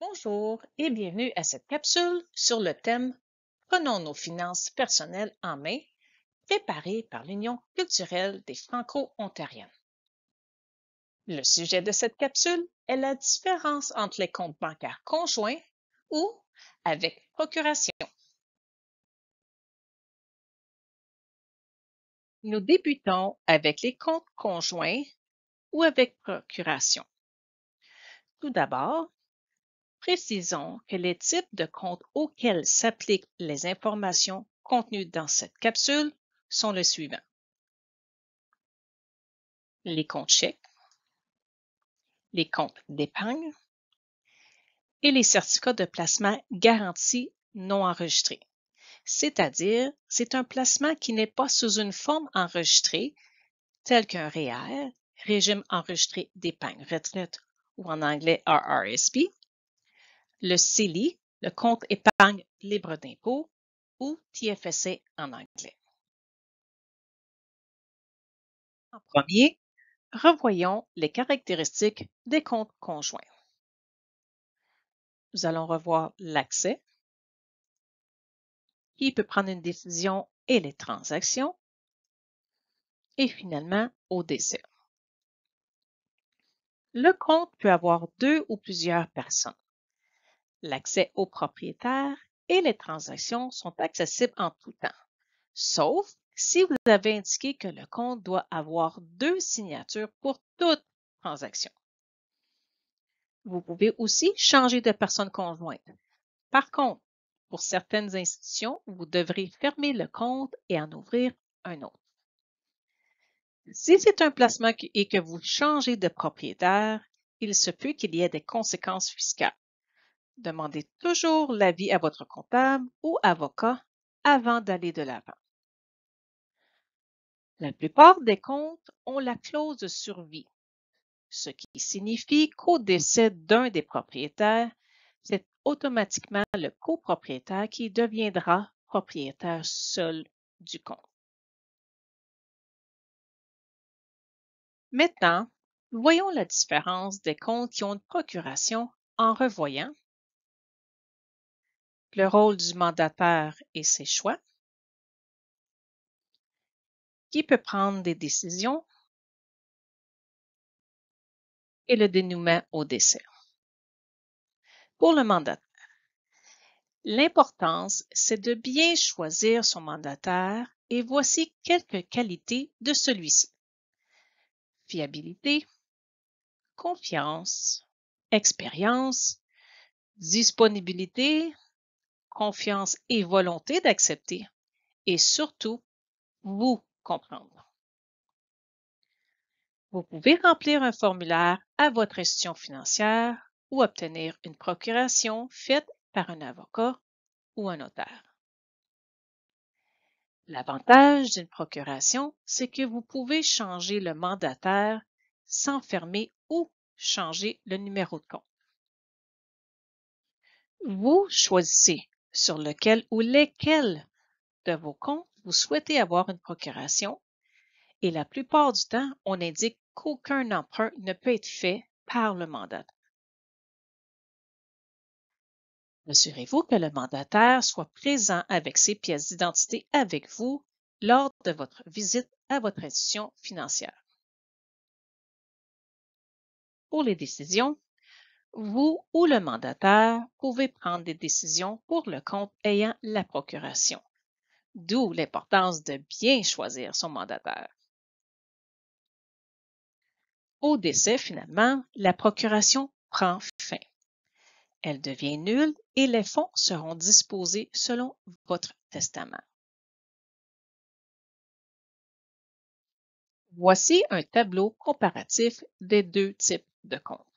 Bonjour et bienvenue à cette capsule sur le thème Prenons nos finances personnelles en main, préparée par l'Union culturelle des Franco-Ontariennes. Le sujet de cette capsule est la différence entre les comptes bancaires conjoints ou avec procuration. Nous débutons avec les comptes conjoints ou avec procuration. Tout d'abord, Précisons que les types de comptes auxquels s'appliquent les informations contenues dans cette capsule sont les suivants. Les comptes chèques, les comptes d'épargne et les certificats de placement garantis non enregistrés. C'est-à-dire, c'est un placement qui n'est pas sous une forme enregistrée, telle qu'un REER, régime enregistré d'épargne retraite ou en anglais RRSP, le CELI, le compte épargne libre d'impôt, ou TFSC en anglais. En premier, revoyons les caractéristiques des comptes conjoints. Nous allons revoir l'accès, qui peut prendre une décision et les transactions, et finalement au décès. Le compte peut avoir deux ou plusieurs personnes. L'accès aux propriétaires et les transactions sont accessibles en tout temps, sauf si vous avez indiqué que le compte doit avoir deux signatures pour toute transaction. Vous pouvez aussi changer de personne conjointe. Par contre, pour certaines institutions, vous devrez fermer le compte et en ouvrir un autre. Si c'est un placement et que vous changez de propriétaire, il se peut qu'il y ait des conséquences fiscales. Demandez toujours l'avis à votre comptable ou avocat avant d'aller de l'avant. La plupart des comptes ont la clause de survie, ce qui signifie qu'au décès d'un des propriétaires, c'est automatiquement le copropriétaire qui deviendra propriétaire seul du compte. Maintenant, voyons la différence des comptes qui ont une procuration en revoyant le rôle du mandataire et ses choix. Qui peut prendre des décisions. Et le dénouement au décès. Pour le mandataire, l'importance, c'est de bien choisir son mandataire et voici quelques qualités de celui-ci. Fiabilité, confiance, expérience, disponibilité, confiance et volonté d'accepter et surtout vous comprendre. Vous pouvez remplir un formulaire à votre institution financière ou obtenir une procuration faite par un avocat ou un notaire. L'avantage d'une procuration, c'est que vous pouvez changer le mandataire sans fermer ou changer le numéro de compte. Vous choisissez sur lequel ou lesquels de vos comptes vous souhaitez avoir une procuration et la plupart du temps, on indique qu'aucun emprunt ne peut être fait par le mandataire. Assurez-vous que le mandataire soit présent avec ses pièces d'identité avec vous lors de votre visite à votre institution financière. Pour les décisions, vous ou le mandataire pouvez prendre des décisions pour le compte ayant la procuration, d'où l'importance de bien choisir son mandataire. Au décès, finalement, la procuration prend fin. Elle devient nulle et les fonds seront disposés selon votre testament. Voici un tableau comparatif des deux types de comptes.